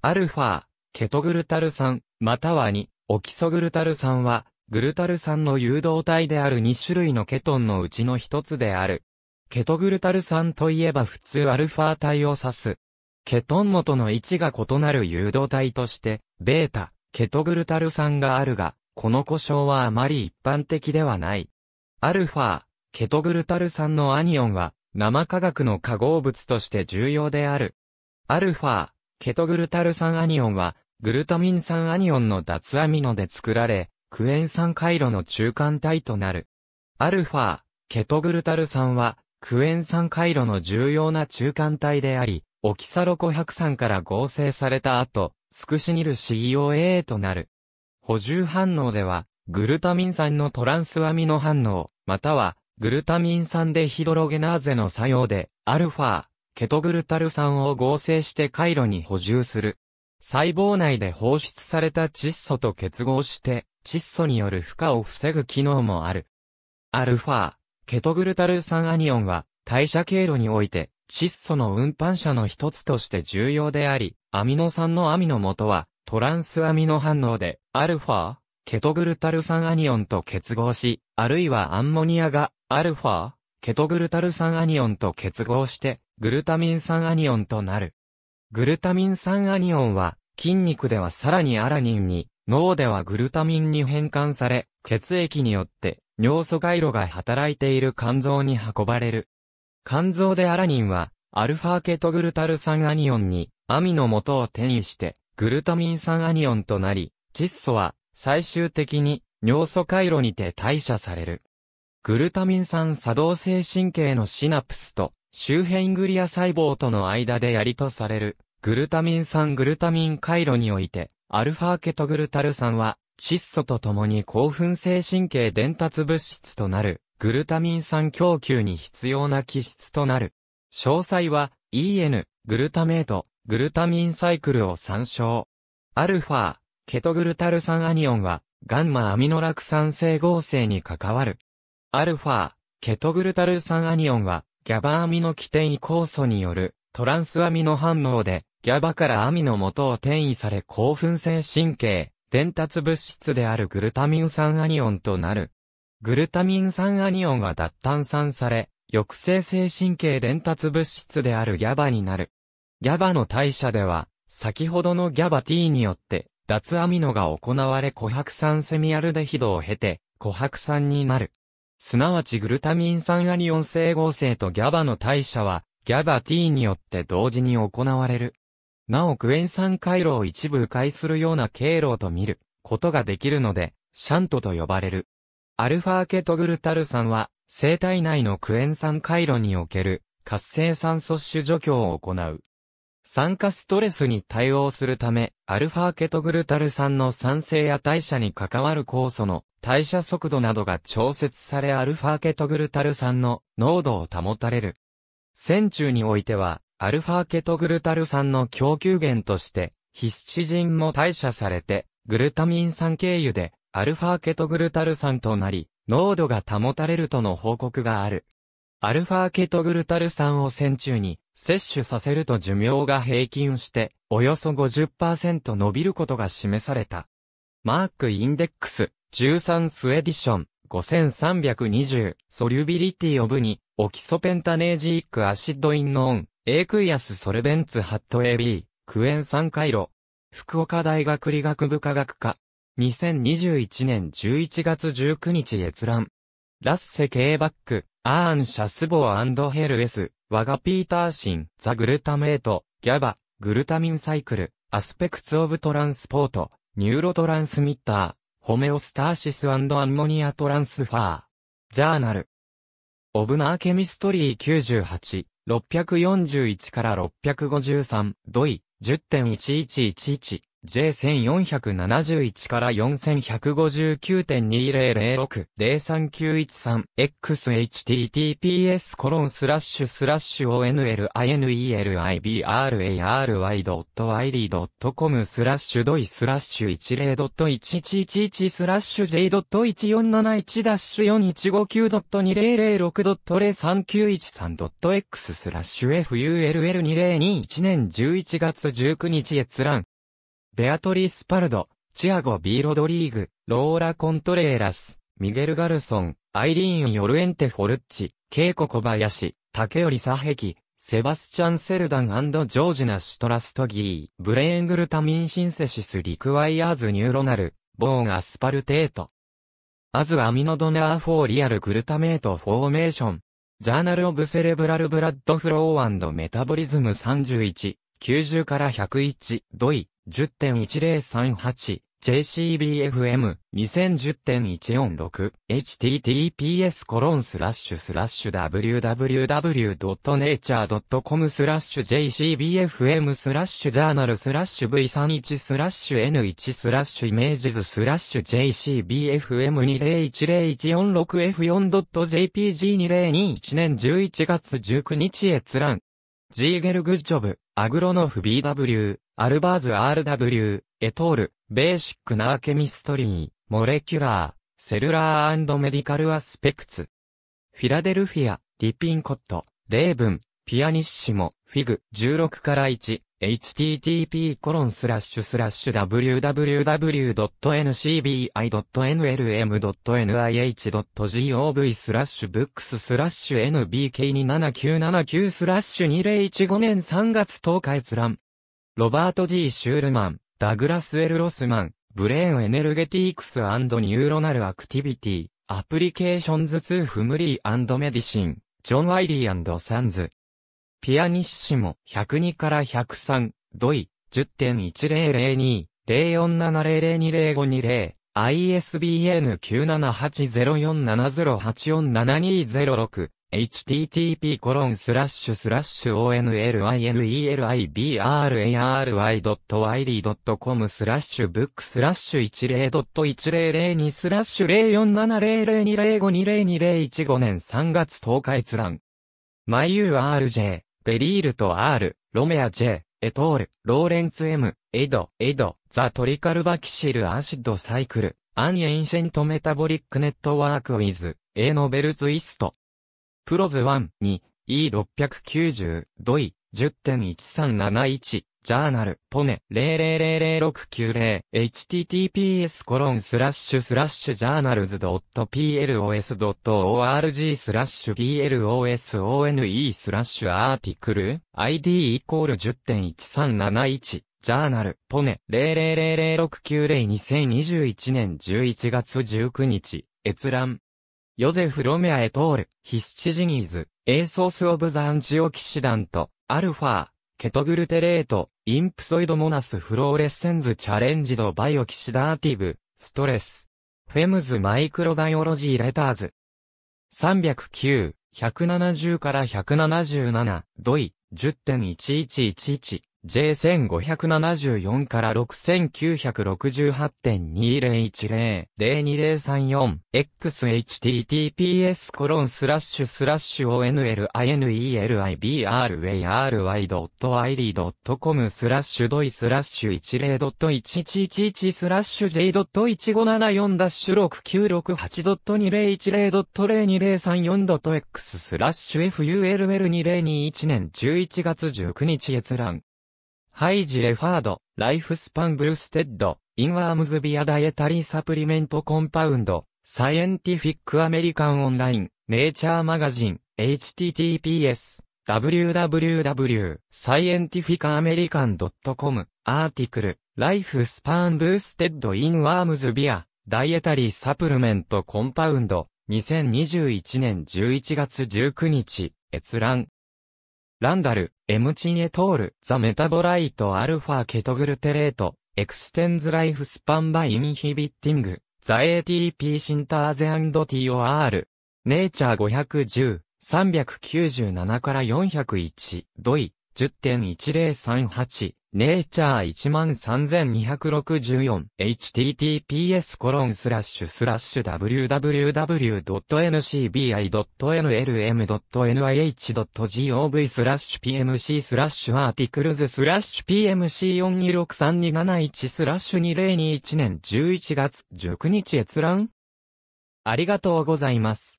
アルファ、ケトグルタル酸、または2、オキソグルタル酸は、グルタル酸の誘導体である2種類のケトンのうちの一つである。ケトグルタル酸といえば普通アルファ体を指す。ケトン元の位置が異なる誘導体として、ベータ、ケトグルタル酸があるが、この故障はあまり一般的ではない。アルファ、ケトグルタル酸のアニオンは、生化学の化合物として重要である。アルファ、ケトグルタル酸アニオンは、グルタミン酸アニオンの脱アミノで作られ、クエン酸回路の中間体となる。アルファ、ケトグルタル酸は、クエン酸回路の重要な中間体であり、オキサロコ100酸から合成された後、スクシニル COA となる。補充反応では、グルタミン酸のトランスアミノ反応、または、グルタミン酸でヒドロゲナーゼの作用で、アルファ、ケトグルタル酸を合成して回路に補充する。細胞内で放出された窒素と結合して、窒素による負荷を防ぐ機能もある。アルファ、ケトグルタル酸アニオンは、代謝経路において、窒素の運搬者の一つとして重要であり、アミノ酸のアミノ元は、トランスアミノ反応で、アルファ、ケトグルタル酸アニオンと結合し、あるいはアンモニアが、アルファ、ケトグルタル酸アニオンと結合して、グルタミン酸アニオンとなる。グルタミン酸アニオンは、筋肉ではさらにアラニンに、脳ではグルタミンに変換され、血液によって尿素回路が働いている肝臓に運ばれる。肝臓でアラニンは、アルファケトグルタル酸アニオンに、アミの元を転移して、グルタミン酸アニオンとなり、窒素は、最終的に、尿素回路にて代謝される。グルタミン酸作動性神経のシナプスと、周辺グリア細胞との間でやりとされる、グルタミン酸グルタミン回路において、アルファケトグルタル酸は、窒素と共に興奮性神経伝達物質となる、グルタミン酸供給に必要な基質となる。詳細は、EN、グルタメート、グルタミンサイクルを参照。アルファ、ケトグルタル酸アニオンは、ガンマアミノラク酸性合成に関わる。アルファ、ケトグルタル酸アニオンは、ギャバアミノ起点移酵素によるトランスアミノ反応で、ギャバからアミノ元を転移され興奮性神経、伝達物質であるグルタミン酸アニオンとなる。グルタミン酸アニオンは脱炭酸され、抑制性神経伝達物質であるギャバになる。ギャバの代謝では、先ほどのギャバ T によって、脱アミノが行われ琥珀酸セミアルデヒドを経て、琥珀酸になる。すなわちグルタミン酸アニオン整合性と GABA の代謝は、GABA-T によって同時に行われる。なおクエン酸回路を一部迂回するような経路と見ることができるので、シャントと呼ばれる。アルファケトグルタル酸は、生体内のクエン酸回路における活性酸素種除去を行う。酸化ストレスに対応するため、アルファケトグルタル酸の酸性や代謝に関わる酵素の代謝速度などが調節されアルファケトグルタル酸の濃度を保たれる。線虫においては、アルファケトグルタル酸の供給源として、ヒスチジンも代謝されて、グルタミン酸経由で、アルファケトグルタル酸となり、濃度が保たれるとの報告がある。アルファケトグルタル酸を線虫に摂取させると寿命が平均して、およそ50%伸びることが示された。マークインデックス、13スエディション、5320、ソリュビリティオブに、オキソペンタネージックアシッドインノーン、エークイアスソルベンツハット AB、クエン酸回路、福岡大学理学部科学科、2021年11月19日閲覧。ラッセ・ケーバック、アーン・シャスボアヘルエス。我がピーターシン、ザグルタメート、ギャバ、グルタミンサイクル、アスペクツオブトランスポート、ニューロトランスミッター、ホメオスターシスアンモニアトランスファー。ジャーナル。オブナーケミストリー98、641から653、ドイ、10.1111。J1471 から 4159.2006-03913xhttps コロンスラッシュスラッシュ o n l i n e l i b r a y i d y c o m スラッシュドイスラッシュ10.1111スラッシュ j.1471-4159.2006.03913.x スラッシュ full2021 年11月19日閲覧ベアトリス・パルド、チアゴ・ビー・ロドリーグ、ローラ・コントレーラス、ミゲル・ガルソン、アイリーン・ヨルエンテ・フォルッチ、ケイコ・小林、竹織ヘ壁、セバスチャン・セルダンジョージナ・シトラストギー、ブレーングルタミンシンセシス・リクワイアーズ・ニューロナル、ボーン・アスパルテート。アズ・アミノドナー・フォー・リアル・グルタメート・フォーメーション。ジャーナル・オブ・セレブラル・ブラッド・フローメタボリズム31、90から101、ドイ、10.1038 JCBFM 2010.146 https コロンスラッシュスラッシュ www.nature.com スラッシュ jcbfm スラッシュジャーナルスラッシュ v31 スラッシュ n1 スラッシュイメージズスラッシュ jcbfm201014F4.jpg2021 年11月19日閲覧ジーゲルグッジョブアグロノフ BW アルバーズ RW、エトール、ベーシックなアケミストリー、モレキュラー、セルラーメディカルアスペクツ。フィラデルフィア、リピンコット、レーブン、ピアニッシモ、フィグ、16から1、http コロンスラッシュスラッシュ www.ncbi.nlm.nih.gov スラッシュブックススラッシュ nbk27979 スラッシュ2015年3月10日閲覧ロバート・ G・ シュールマン、ダグラス・ L・ ロスマン、ブレーン・エネルゲティクス・ニューロナル・アクティビティ、アプリケーションズ・ツー・フムリー・メディシン、ジョン・ワイリーサンズ。ピアニッシモ、102から103、ドイ、10.1002、0470020520、ISBN 9780470847206、h t t p o n l e l i b r a r y w i l y c o m スラッシュブックスラッシュ10.1002スラッシュ047002052021年3月10日閲覧。myurj、ベリールと R、ロメア J、エトール、ローレンツ M、エド、エド、ザトリカルバキシルアシッドサイクル、アンエンシェントメタボリックネットワークウィズ、エノベルツイスト。プロズ1、2、E690、ドイ、10.1371、ジャーナル、ポネ、0 0 0 0 6 9 0 https コロンスラッシュスラッシュジャーナルズ .plos.org スラッシュ plosone スラッシュアーティクル、ID イコール10.1371、ジャーナル、ポネ、0 0 0 0 6 9 0 2 0 2 1年11月19日、閲覧。ヨゼフ・ロメアエトール、ヒスチジニーズ、エーソース・オブ・ザ・アンチオキシダント、アルファ、ケトグルテレート、インプソイド・モナス・フローレッセンズ・チャレンジド・バイオキシダーティブ、ストレス、フェムズ・マイクロバイオロジー・レターズ。309、170から177、ドイ、10.1111。J1574 から6968.2010、02034、xhttps コロンスラッシュスラッシュ o n l i n e l i b r a y i l y i l c o m スラッシュドイスラッシュ10.1111スラッシュ j.1574 ダッシュ 6968.2010.02034.x スラッシュ full2021 年11月19日閲覧ハイジ・レファード、ライフスパン・ブルステッド、イン・ワームズ・ビア・ダイエタリー・サプリメント・コンパウンド、サイエンティフィック・アメリカン・オンライン、ネイチャー・マガジン、https、www.scientificamerican.com、アーティクル、ライフスパン・ブーステッド・イン・ワームズ・ビア、ダイエタリー・サプリメント・コンパウンド、2021年11月19日、閲覧。ランダル、エムチンエトール、ザメタボライトアルファケトグルテレート、エクステンズライフスパンバインヒビッティング、ザ ATP シンターゼ &TOR、ネイチャー510、397から401、ドイ、10.1038、ネイチャー 13264https コロンスラッシュスラッシュ www.ncbi.nlm.nih.gov スラッシュ pmc スラッシュアーティクルズスラッシュ pmc426321 スラッシュ2021年11月19日閲覧ありがとうございます。